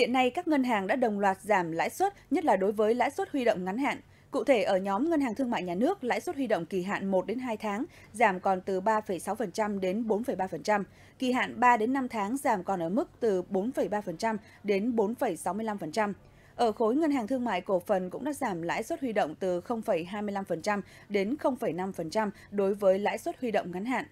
Hiện nay, các ngân hàng đã đồng loạt giảm lãi suất, nhất là đối với lãi suất huy động ngắn hạn. Cụ thể, ở nhóm Ngân hàng Thương mại Nhà nước, lãi suất huy động kỳ hạn 1 đến 2 tháng giảm còn từ 3,6% đến 4,3%, kỳ hạn 3 đến 5 tháng giảm còn ở mức từ 4,3% đến 4,65%. Ở khối ngân hàng thương mại cổ phần cũng đã giảm lãi suất huy động từ 0,25% đến 0,5% đối với lãi suất huy động ngắn hạn.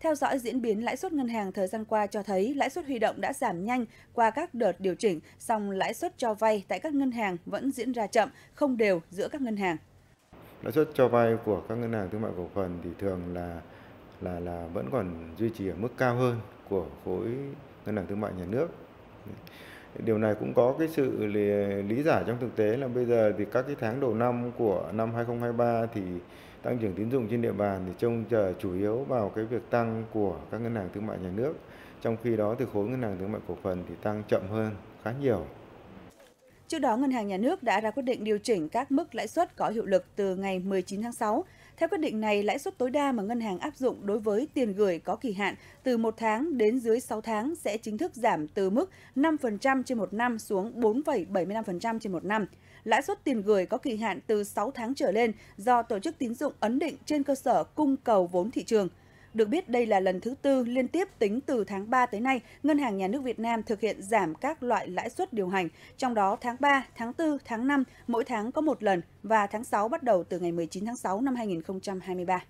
Theo dõi diễn biến lãi suất ngân hàng thời gian qua cho thấy lãi suất huy động đã giảm nhanh qua các đợt điều chỉnh, song lãi suất cho vay tại các ngân hàng vẫn diễn ra chậm, không đều giữa các ngân hàng. Lãi suất cho vay của các ngân hàng thương mại cổ phần thì thường là là là vẫn còn duy trì ở mức cao hơn của khối ngân hàng thương mại nhà nước điều này cũng có cái sự lý giải trong thực tế là bây giờ thì các cái tháng đầu năm của năm 2023 thì tăng trưởng tín dụng trên địa bàn thì trông chờ chủ yếu vào cái việc tăng của các ngân hàng thương mại nhà nước trong khi đó thì khối ngân hàng thương mại cổ phần thì tăng chậm hơn khá nhiều Trước đó, Ngân hàng Nhà nước đã ra quyết định điều chỉnh các mức lãi suất có hiệu lực từ ngày 19 tháng 6. Theo quyết định này, lãi suất tối đa mà ngân hàng áp dụng đối với tiền gửi có kỳ hạn từ 1 tháng đến dưới 6 tháng sẽ chính thức giảm từ mức 5% trên một năm xuống 4,75% trên một năm. Lãi suất tiền gửi có kỳ hạn từ 6 tháng trở lên do tổ chức tín dụng ấn định trên cơ sở cung cầu vốn thị trường – được biết đây là lần thứ tư liên tiếp tính từ tháng 3 tới nay, Ngân hàng Nhà nước Việt Nam thực hiện giảm các loại lãi suất điều hành, trong đó tháng 3, tháng 4, tháng 5 mỗi tháng có một lần và tháng 6 bắt đầu từ ngày 19 tháng 6 năm 2023.